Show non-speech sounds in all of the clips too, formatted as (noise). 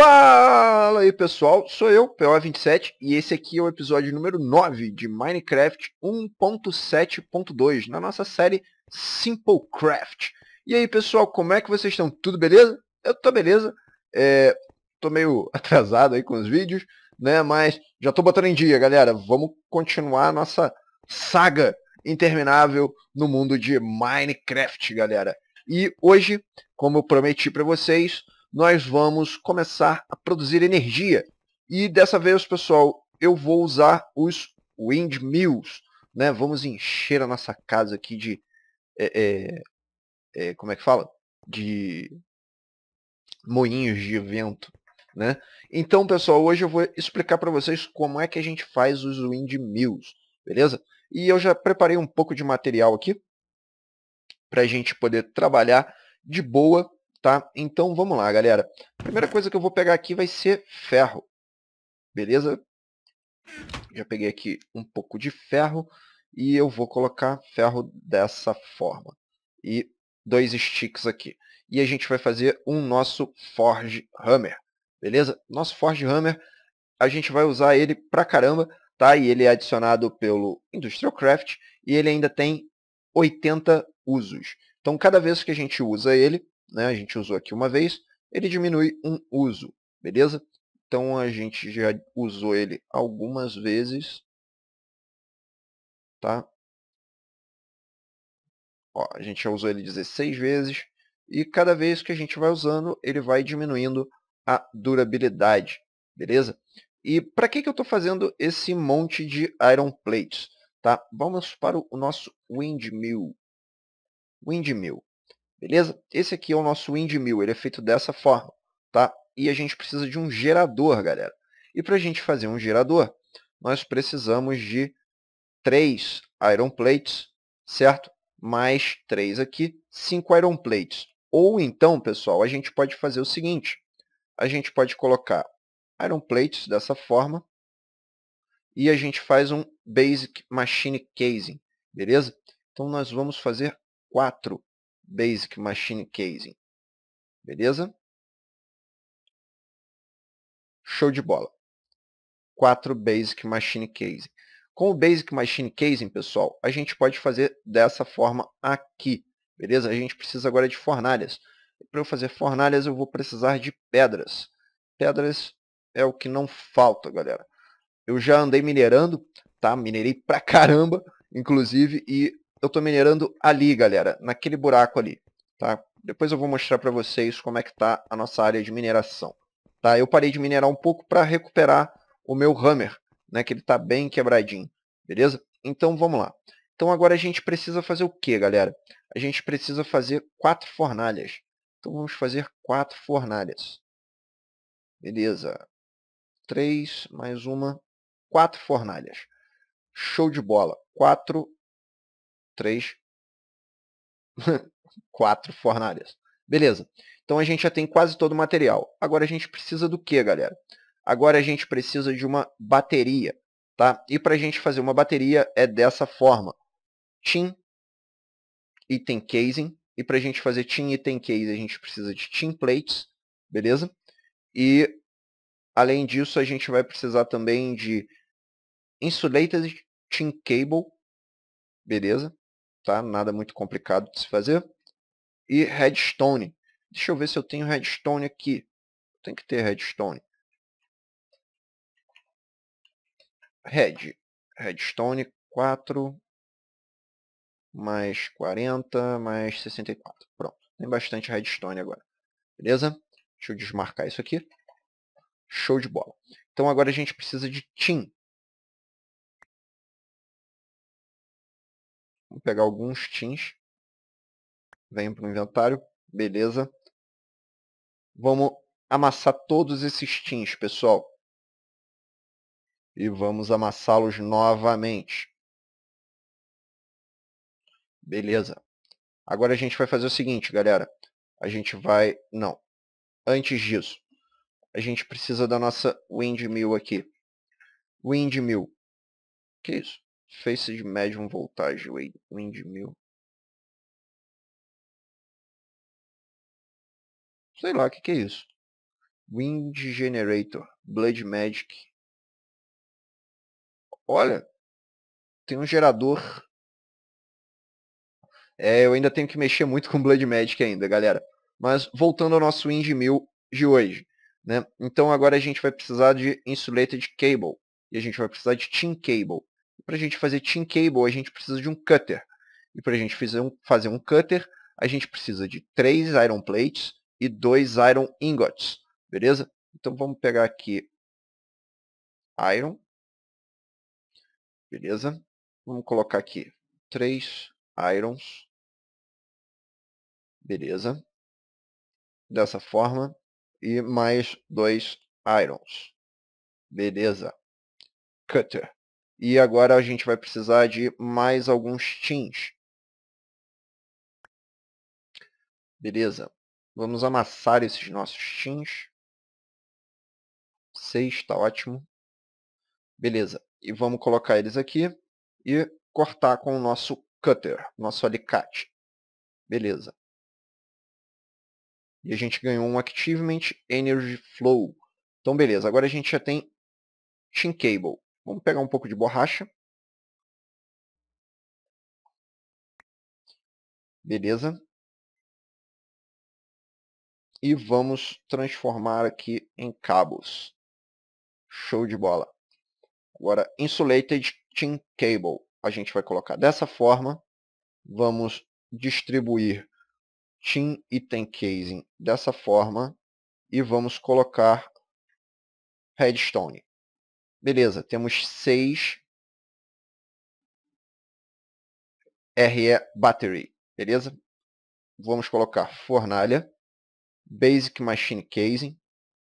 Fala aí pessoal, sou eu, PO27, e esse aqui é o episódio número 9 de Minecraft 1.7.2, na nossa série Simplecraft. E aí pessoal, como é que vocês estão? Tudo beleza? Eu tô beleza, é, tô meio (laughs) atrasado aí com os vídeos, né, mas já tô botando em dia, galera. Vamos continuar a nossa saga interminável no mundo de Minecraft, galera. E hoje, como eu prometi para vocês, nós vamos começar a produzir energia. E dessa vez, pessoal, eu vou usar os windmills. Né? Vamos encher a nossa casa aqui de... É, é, é como é que fala? De moinhos de vento. Né? Então, pessoal, hoje eu vou explicar para vocês como é que a gente faz os windmills, beleza? E eu já preparei um pouco de material aqui para a gente poder trabalhar de boa tá? Então vamos lá, galera. A primeira coisa que eu vou pegar aqui vai ser ferro. Beleza? Já peguei aqui um pouco de ferro e eu vou colocar ferro dessa forma. E dois sticks aqui. E a gente vai fazer um nosso Forge Hammer. Beleza? Nosso Forge Hammer, a gente vai usar ele pra caramba, tá? E ele é adicionado pelo Industrial Craft e ele ainda tem 80 usos. Então cada vez que a gente usa ele, né, a gente usou aqui uma vez, ele diminui um uso, beleza? Então a gente já usou ele algumas vezes, tá? Ó, a gente já usou ele 16 vezes e cada vez que a gente vai usando, ele vai diminuindo a durabilidade, beleza? E para que, que eu estou fazendo esse monte de iron plates? Tá? Vamos para o nosso windmill. Windmill. Beleza? Esse aqui é o nosso windmill, ele é feito dessa forma, tá? E a gente precisa de um gerador, galera. E para a gente fazer um gerador, nós precisamos de três iron plates, certo? Mais três aqui, cinco iron plates. Ou então, pessoal, a gente pode fazer o seguinte. A gente pode colocar iron plates dessa forma e a gente faz um basic machine casing, beleza? Então nós vamos fazer quatro Basic Machine Casing. Beleza? Show de bola. 4 Basic Machine Casing. Com o Basic Machine Casing, pessoal, a gente pode fazer dessa forma aqui. Beleza? A gente precisa agora de fornalhas. Para eu fazer fornalhas, eu vou precisar de pedras. Pedras é o que não falta, galera. Eu já andei minerando, tá? Minerei pra caramba, inclusive, e eu tô minerando ali, galera, naquele buraco ali, tá? Depois eu vou mostrar para vocês como é que tá a nossa área de mineração, tá? Eu parei de minerar um pouco para recuperar o meu hammer, né, que ele tá bem quebradinho, beleza? Então vamos lá. Então agora a gente precisa fazer o que, galera? A gente precisa fazer quatro fornalhas. Então vamos fazer quatro fornalhas. Beleza. Três, mais uma, quatro fornalhas. Show de bola. Quatro três, (laughs) quatro fornalhas. Beleza. Então a gente já tem quase todo o material. Agora a gente precisa do que, galera? Agora a gente precisa de uma bateria, tá? E para a gente fazer uma bateria é dessa forma. Tin, item casing. E para a gente fazer tin item casing a gente precisa de tin plates, beleza? E além disso a gente vai precisar também de insulated tin cable, beleza? tá? Nada muito complicado de se fazer. E redstone. Deixa eu ver se eu tenho redstone aqui. Tem que ter redstone. Red. Redstone 4 mais 40 mais 64. Pronto. Tem bastante redstone agora. Beleza? Deixa eu desmarcar isso aqui. Show de bola. Então agora a gente precisa de tin. Vou pegar alguns tins, Venho para o inventário. Beleza. Vamos amassar todos esses tins, pessoal. E vamos amassá-los novamente. Beleza. Agora a gente vai fazer o seguinte, galera. A gente vai... Não. Antes disso, a gente precisa da nossa windmill aqui. Windmill. Que isso? Face de medium voltage, windmill. Sei lá, o que, que é isso? Wind Generator, Blood Magic. Olha, tem um gerador. É, eu ainda tenho que mexer muito com Blood Magic ainda, galera. Mas voltando ao nosso Windmill de hoje. Né? Então agora a gente vai precisar de Insulated Cable. E a gente vai precisar de Tin Cable para a gente fazer tin cable, a gente precisa de um cutter. E para a gente fazer um cutter, a gente precisa de três iron plates e dois iron ingots. Beleza? Então vamos pegar aqui iron. Beleza? Vamos colocar aqui três irons. Beleza? Dessa forma. E mais dois irons. Beleza. Cutter. E agora a gente vai precisar de mais alguns tins, Beleza. Vamos amassar esses nossos tins, seis, está ótimo. Beleza. E vamos colocar eles aqui e cortar com o nosso cutter, nosso alicate. Beleza. E a gente ganhou um Activement Energy Flow. Então beleza, agora a gente já tem tin Cable. Vamos pegar um pouco de borracha. Beleza. E vamos transformar aqui em cabos. Show de bola. Agora, Insulated Tin Cable. A gente vai colocar dessa forma. Vamos distribuir Tin Item Casing dessa forma. E vamos colocar Redstone. Beleza, temos 6 RE Battery, beleza? Vamos colocar fornalha, Basic Machine Casing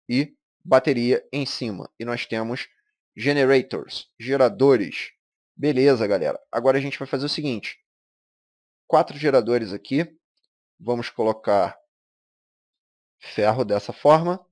e bateria em cima. E nós temos Generators, geradores. Beleza, galera. Agora a gente vai fazer o seguinte. Quatro geradores aqui. Vamos colocar ferro dessa forma.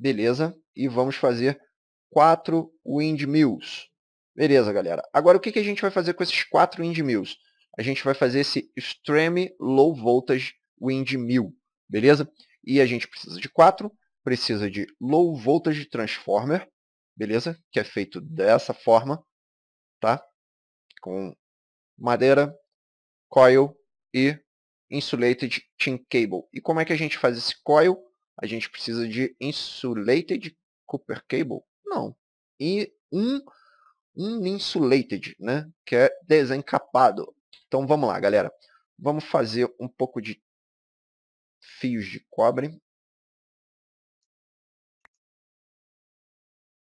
Beleza? E vamos fazer quatro windmills. Beleza, galera. Agora, o que, que a gente vai fazer com esses quatro windmills? A gente vai fazer esse Extreme Low Voltage Windmill, beleza? E a gente precisa de quatro, precisa de Low Voltage Transformer, beleza? Que é feito dessa forma, tá? Com madeira, coil e Insulated Tin Cable. E como é que a gente faz esse coil? a gente precisa de insulated copper cable? Não. E um, um insulated, né? Que é desencapado. Então vamos lá, galera. Vamos fazer um pouco de fios de cobre.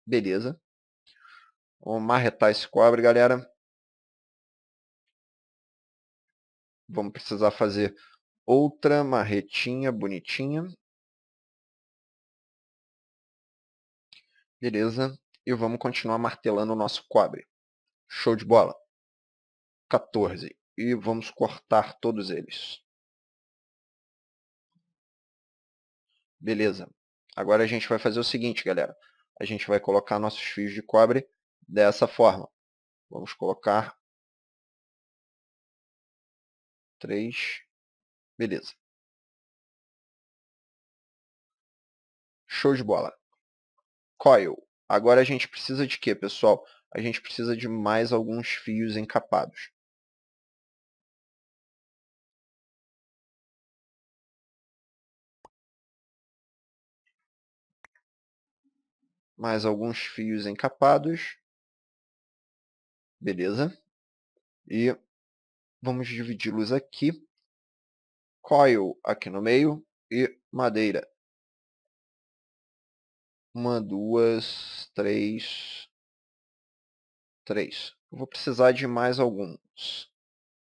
Beleza. Vamos marretar esse cobre, galera. Vamos precisar fazer outra marretinha bonitinha. Beleza. E vamos continuar martelando o nosso cobre. Show de bola. 14. E vamos cortar todos eles. Beleza. Agora a gente vai fazer o seguinte, galera. A gente vai colocar nossos fios de cobre dessa forma. Vamos colocar 3. Beleza. Show de bola coil. Agora a gente precisa de quê, pessoal? A gente precisa de mais alguns fios encapados. mais alguns fios encapados. Beleza. E vamos dividi-los aqui. Coil aqui no meio e madeira uma, duas, três, três. Eu vou precisar de mais alguns.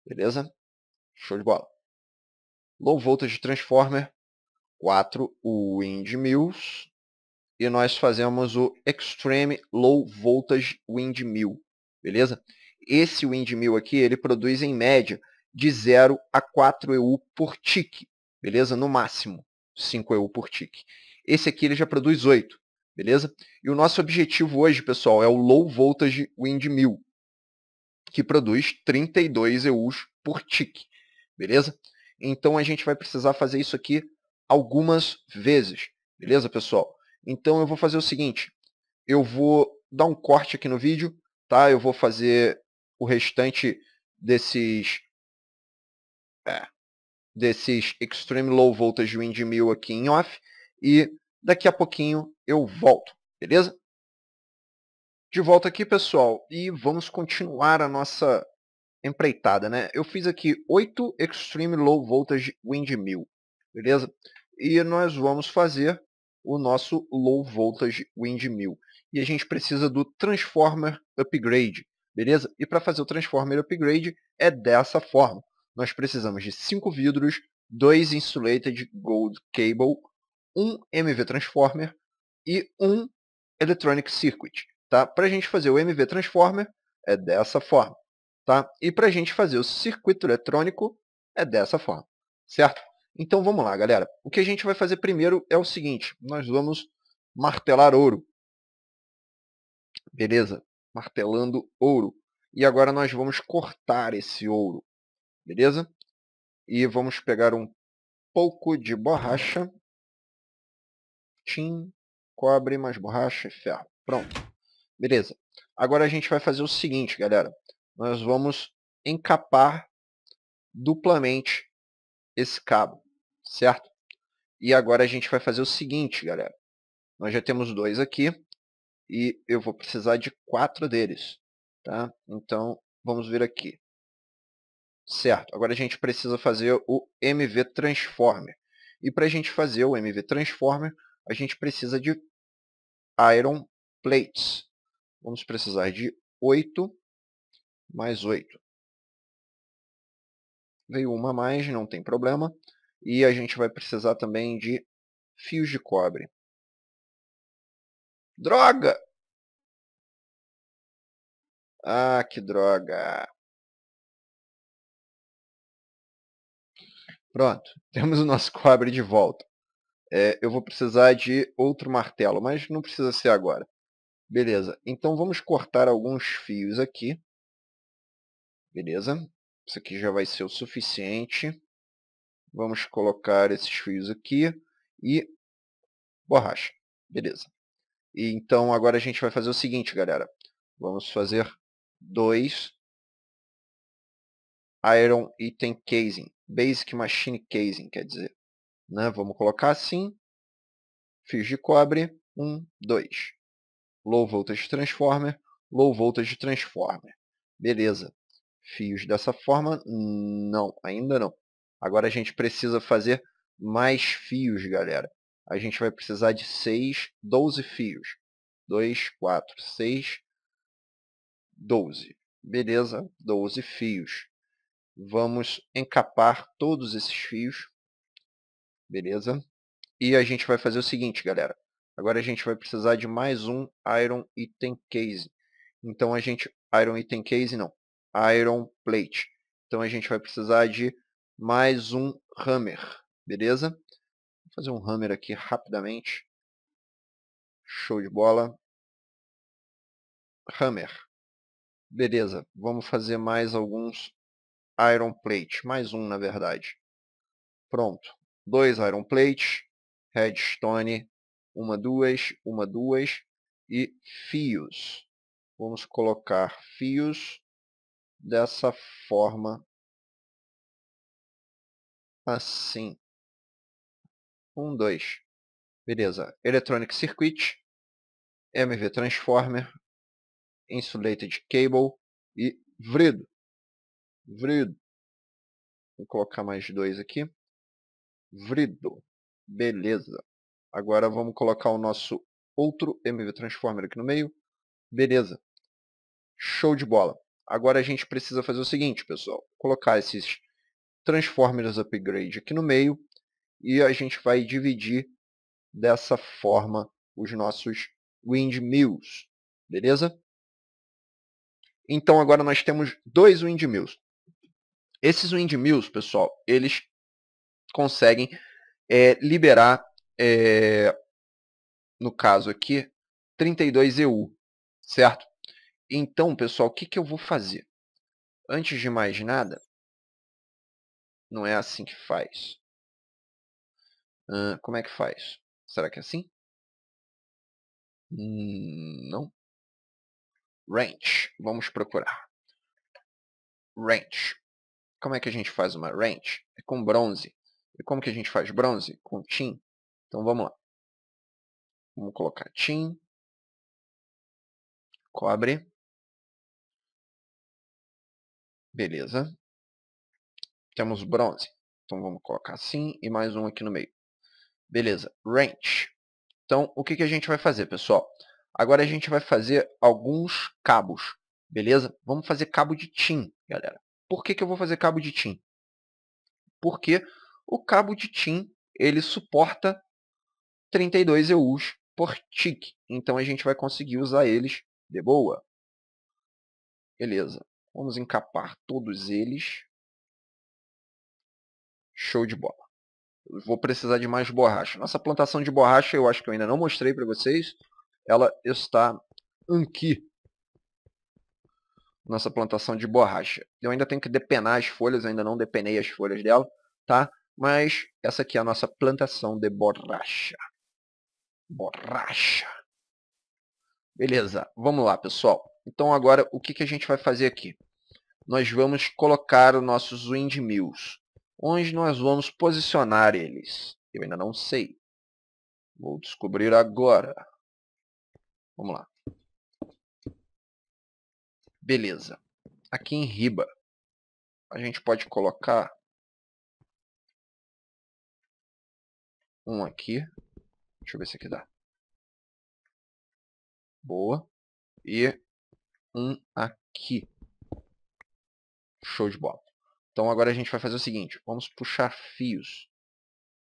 Beleza? Show de bola. Low Voltage Transformer, 4 o Windmills. E nós fazemos o Extreme Low Voltage Windmill. Beleza? Esse Windmill aqui, ele produz em média de 0 a 4 EU por tick Beleza? No máximo, 5 EU por tick Esse aqui ele já produz 8 beleza? E o nosso objetivo hoje, pessoal, é o Low Voltage Windmill, que produz 32 EUs por tique, beleza? Então a gente vai precisar fazer isso aqui algumas vezes, beleza, pessoal? Então eu vou fazer o seguinte, eu vou dar um corte aqui no vídeo, tá? Eu vou fazer o restante desses é, desses Extreme Low Voltage Windmill aqui em off e Daqui a pouquinho eu volto, beleza? De volta aqui, pessoal, e vamos continuar a nossa empreitada, né? Eu fiz aqui 8 Extreme Low Voltage Windmill, beleza? E nós vamos fazer o nosso Low Voltage Windmill. E a gente precisa do Transformer Upgrade, beleza? E para fazer o Transformer Upgrade é dessa forma. Nós precisamos de 5 vidros, 2 Insulated Gold Cable, um MV Transformer e um Electronic Circuit. Tá? Para a gente fazer o MV Transformer, é dessa forma. Tá? E para a gente fazer o circuito eletrônico, é dessa forma. Certo? Então vamos lá, galera. O que a gente vai fazer primeiro é o seguinte. Nós vamos martelar ouro. Beleza? Martelando ouro. E agora nós vamos cortar esse ouro. Beleza? E vamos pegar um pouco de borracha tin, cobre, mais borracha e ferro. Pronto. Beleza. Agora a gente vai fazer o seguinte, galera. Nós vamos encapar duplamente esse cabo, certo? E agora a gente vai fazer o seguinte, galera. Nós já temos dois aqui e eu vou precisar de quatro deles, tá? Então, vamos ver aqui. Certo, agora a gente precisa fazer o MV Transformer. E para a gente fazer o MV Transformer, a gente precisa de iron plates. Vamos precisar de 8 mais 8. Veio uma a mais, não tem problema. E a gente vai precisar também de fios de cobre. Droga! Ah, que droga! Pronto, (laughs) temos o nosso cobre de volta é, eu vou precisar de outro martelo, mas não precisa ser agora. Beleza, então vamos cortar alguns fios aqui. Beleza, isso aqui já vai ser o suficiente. Vamos colocar esses fios aqui e borracha. Beleza. E, então agora a gente vai fazer o seguinte, galera. Vamos fazer dois Iron Item Casing. Basic Machine Casing, quer dizer. Né? Vamos colocar assim. Fios de cobre, 1, 2. Low voltage transformer, low voltage transformer. Beleza. Fios dessa forma? Não, ainda não. Agora a gente precisa fazer mais fios, galera. A gente vai precisar de 6, 12 fios. 2, 4, 6, 12. Beleza, 12 fios. Vamos encapar todos esses fios Beleza? E a gente vai fazer o seguinte, galera. Agora a gente vai precisar de mais um Iron Item Case. Então a gente... Iron Item Case não. Iron Plate. Então a gente vai precisar de mais um Hammer. Beleza? Vou fazer um Hammer aqui rapidamente. Show de bola. Hammer. Beleza. Vamos fazer mais alguns Iron Plate. Mais um, na verdade. Pronto dois iron plates, redstone, uma, duas, uma, duas e fios. Vamos colocar fios dessa forma assim. Um, dois. Beleza. Electronic Circuit, MV Transformer, Insulated Cable e Vrido. Vrido. Vou colocar mais dois aqui. Vrido. Uhum. Beleza. Agora uhum. vamos colocar o nosso outro MV Transformer aqui no meio. Beleza. Show de bola. Agora a gente precisa fazer o seguinte, pessoal. Colocar esses Transformers Upgrade aqui no meio. E a gente vai dividir dessa forma os nossos windmills. Beleza? Então agora nós temos dois windmills. Esses windmills, pessoal, eles conseguem é, liberar, é, no caso aqui, 32 EU, certo? Então, pessoal, o que, que eu vou fazer? Antes de mais nada, não é assim que faz. Uh, como é que faz? Será que é assim? Hum, não. Range. Vamos procurar. Range. Como é que a gente faz uma range? É com bronze. E como que a gente faz bronze? Com tin Então vamos lá. Vamos colocar tin Cobre. Beleza. Temos bronze. Então vamos colocar assim e mais um aqui no meio. Beleza. Range. Então o que, que a gente vai fazer, pessoal? Agora a gente vai fazer alguns cabos. Beleza? Vamos fazer cabo de tin galera. Por que, que eu vou fazer cabo de tin Porque o cabo de TIM ele suporta 32 EUs por tic. então a gente vai conseguir usar eles de boa. Beleza, vamos encapar todos eles. Show de bola. Eu vou precisar de mais borracha. Nossa plantação de borracha, eu acho que eu ainda não mostrei para vocês, ela está aqui nossa plantação de borracha. Eu ainda tenho que depenar as folhas, ainda não depenei as folhas dela, tá? Mas essa aqui é a nossa plantação de borracha. Borracha. Beleza, vamos lá pessoal. Então agora o que, que a gente vai fazer aqui? Nós vamos colocar os nossos windmills. Onde nós vamos posicionar eles? Eu ainda não sei. Vou descobrir agora. Vamos lá. Beleza. Aqui em riba, a gente pode colocar um aqui. Deixa eu ver se aqui dá. Boa. E um aqui. Show de bola. Então agora a gente vai fazer o seguinte. Vamos puxar fios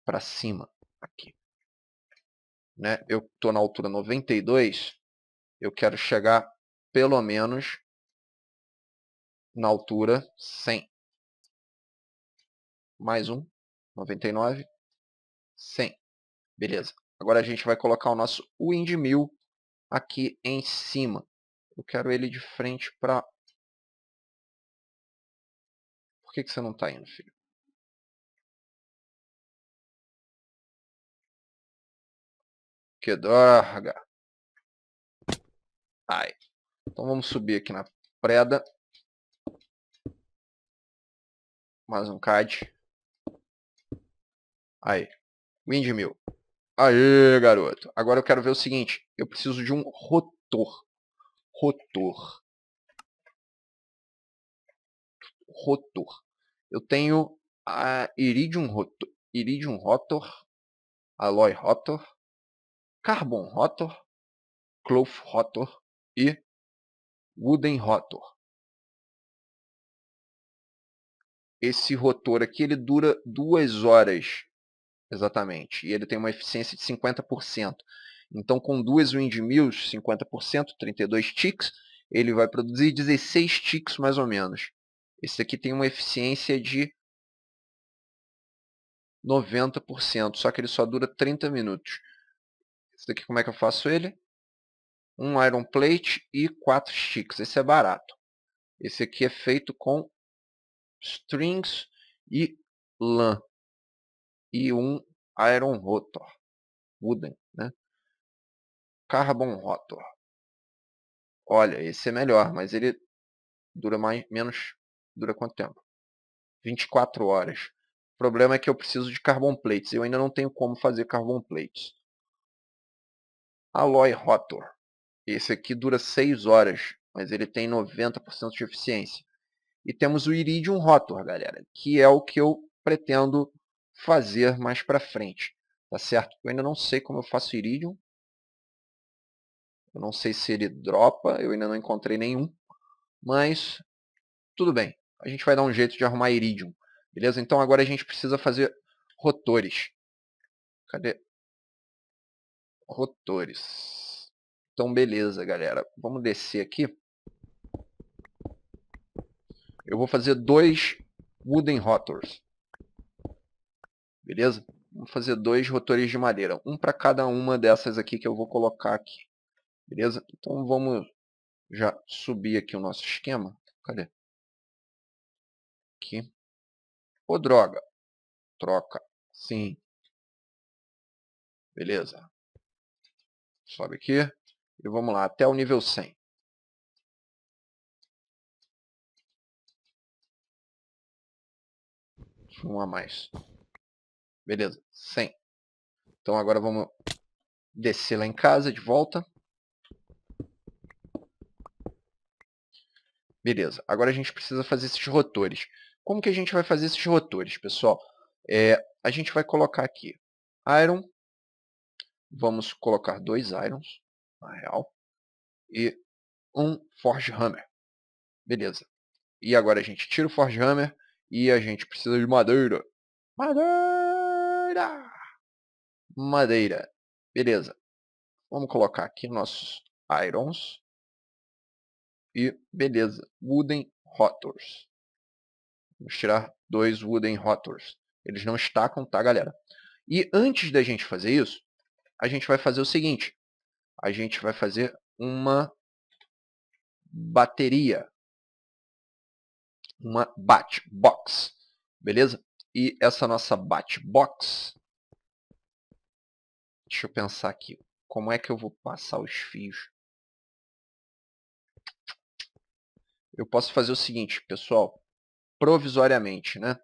para cima aqui. Né? Eu estou na altura 92. Eu quero chegar pelo menos na altura 100. Mais um. 99. 100. Beleza. Agora a gente vai colocar o nosso windmill aqui em cima. Eu quero ele de frente para... Por que, que você não está indo, filho? Que droga! Ai. Então vamos subir aqui na preda. Mais um CAD. Aí. Windmill. Aê, garoto. Agora eu quero ver o seguinte. Eu preciso de um rotor. Rotor. Rotor. Eu tenho a Iridium Rotor. Iridium Rotor. Alloy Rotor. Carbon Rotor. Cloth Rotor. E Wooden Rotor. Esse rotor aqui ele dura duas horas Exatamente. E ele tem uma eficiência de 50%. Então, com duas wind mills, 50%, 32 ticks, ele vai produzir 16 ticks mais ou menos. Esse aqui tem uma eficiência de 90%, só que ele só dura 30 minutos. Esse daqui como é que eu faço ele? Um iron plate e quatro sticks. Esse é barato. Esse aqui é feito com strings e lã e um Iron Rotor. Wooden, né? Carbon Rotor. Olha, esse é melhor, mas ele dura mais, menos... Dura quanto tempo? 24 horas. O problema é que eu preciso de carbon plates. Eu ainda não tenho como fazer carbon plates. Alloy Rotor. Esse aqui dura 6 horas, mas ele tem 90% de eficiência. E temos o Iridium Rotor, galera, que é o que eu pretendo fazer mais para frente, tá certo? Eu ainda não sei como eu faço Iridium. Eu não sei se ele dropa, eu ainda não encontrei nenhum, mas tudo bem. A gente vai dar um jeito de arrumar Iridium, beleza? Então agora a gente precisa fazer rotores. Cadê? Rotores. Então beleza, galera. Vamos descer aqui. Eu vou fazer dois wooden rotors beleza? Vamos fazer dois rotores de madeira, um para cada uma dessas aqui que eu vou colocar aqui, beleza? Então vamos já subir aqui o nosso esquema, cadê? Aqui. Ô droga, troca, sim. Beleza. Sobe aqui e vamos lá, até o nível 100. Deixa eu um a mais. Beleza, 100. Então agora vamos descer lá em casa de volta. Beleza, agora a gente precisa fazer esses rotores. Como que a gente vai fazer esses rotores, pessoal? É, a gente vai colocar aqui iron. Vamos colocar dois irons, na real. E um forge hammer. Beleza. E agora a gente tira o forge hammer e a gente precisa de madeira. Madeira! Madeira. Madeira. Beleza. Vamos colocar aqui nossos irons. E beleza. Wooden rotors. Vamos tirar dois wooden rotors. Eles não estacam, tá, galera? E antes da gente fazer isso, a gente vai fazer o seguinte. A gente vai fazer uma bateria. Uma bat box. Beleza? E essa nossa Batbox, deixa eu pensar aqui, como é que eu vou passar os fios? Eu posso fazer o seguinte, pessoal, provisoriamente, né?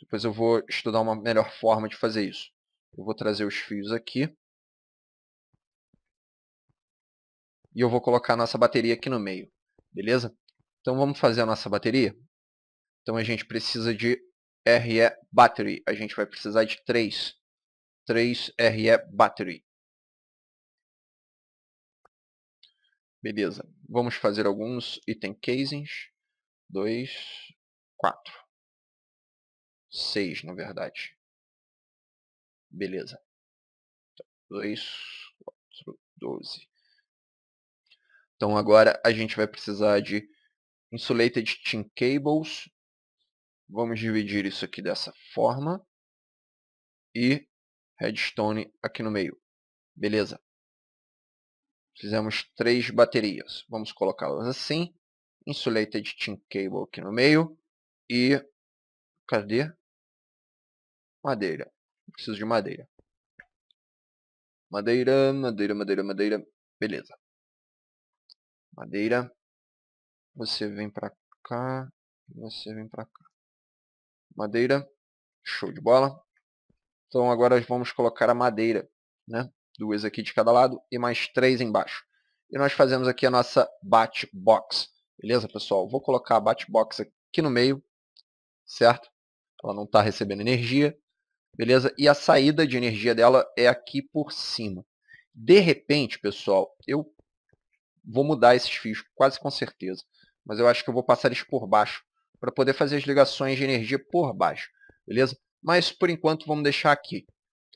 Depois eu vou estudar uma melhor forma de fazer isso. Eu vou trazer os fios aqui. E eu vou colocar a nossa bateria aqui no meio, beleza? Então vamos fazer a nossa bateria? Então a gente precisa de RE é Battery. A gente vai precisar de 3. 3 RE Battery. Beleza. Vamos fazer alguns item casings. 2, 4. 6, na verdade. Beleza. 2, 4, 12. Então agora a gente vai precisar de Insulated Tin Cables Vamos dividir isso aqui dessa forma. E redstone aqui no meio. Beleza. Fizemos três baterias. Vamos colocá-las assim. Insulated tin cable aqui no meio. E... Cadê? Madeira. Preciso de madeira. Madeira, madeira, madeira, madeira. Beleza. Madeira. Você vem pra cá. Você vem pra cá madeira, show de bola. Então agora vamos colocar a madeira, né? Duas aqui de cada lado e mais três embaixo. E nós fazemos aqui a nossa bat box, beleza pessoal? Vou colocar a bat box aqui no meio, certo? Ela não está recebendo energia, beleza? E a saída de energia dela é aqui por cima. De repente, pessoal, eu vou mudar esses fios, quase com certeza. Mas eu acho que eu vou passar eles por baixo, para poder fazer as ligações de energia por baixo, beleza? Mas por enquanto vamos deixar aqui,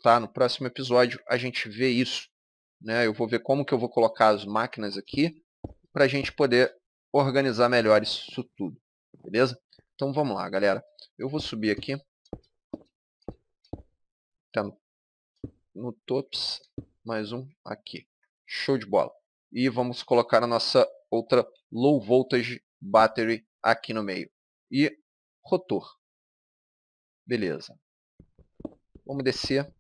tá? No próximo episódio a gente vê isso, né? Eu vou ver como que eu vou colocar as máquinas aqui para a gente poder organizar melhor isso tudo, beleza? Então vamos lá, galera. Eu vou subir aqui. Tá no tops, mais um aqui. Show de bola. E vamos colocar a nossa outra low voltage battery aqui no meio e rotor. Beleza. Vamos descer.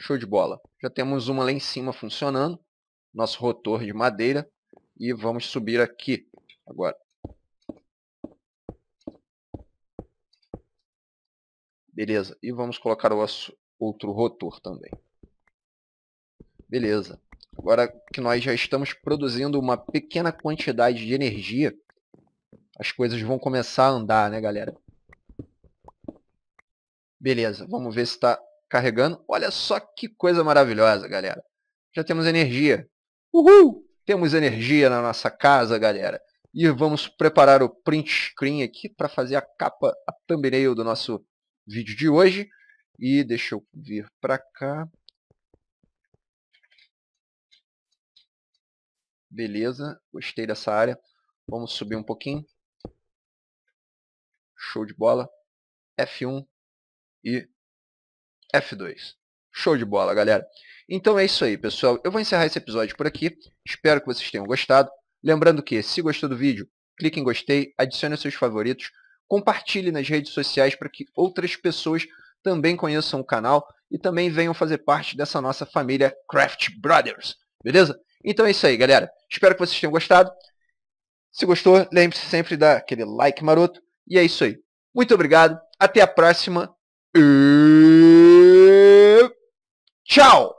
Show de bola. Já temos uma lá em cima funcionando. Nosso rotor de madeira. E vamos subir aqui agora. Beleza. E vamos colocar o outro rotor também. Beleza. Agora que nós já estamos produzindo uma pequena quantidade de energia, as coisas vão começar a andar, né, galera? Beleza, vamos ver se está carregando. Olha só que coisa maravilhosa, galera. Já temos energia. Uhul! Temos energia na nossa casa, galera. E vamos preparar o print screen aqui para fazer a capa, a thumbnail do nosso vídeo de hoje. E deixa eu vir para cá. Beleza, gostei dessa área. Vamos subir um pouquinho. Show de bola. F1 e F2. Show de bola, galera. Então é isso aí, pessoal. Eu vou encerrar esse episódio por aqui. Espero que vocês tenham gostado. Lembrando que, se gostou do vídeo, clique em gostei, adicione seus favoritos, compartilhe nas redes sociais para que outras pessoas também conheçam o canal e também venham fazer parte dessa nossa família Craft Brothers. Beleza? Então é isso aí, galera. Espero que vocês tenham gostado. Se gostou, lembre-se sempre de dar aquele like maroto. E é isso aí. Muito obrigado. Até a próxima. E... Tchau!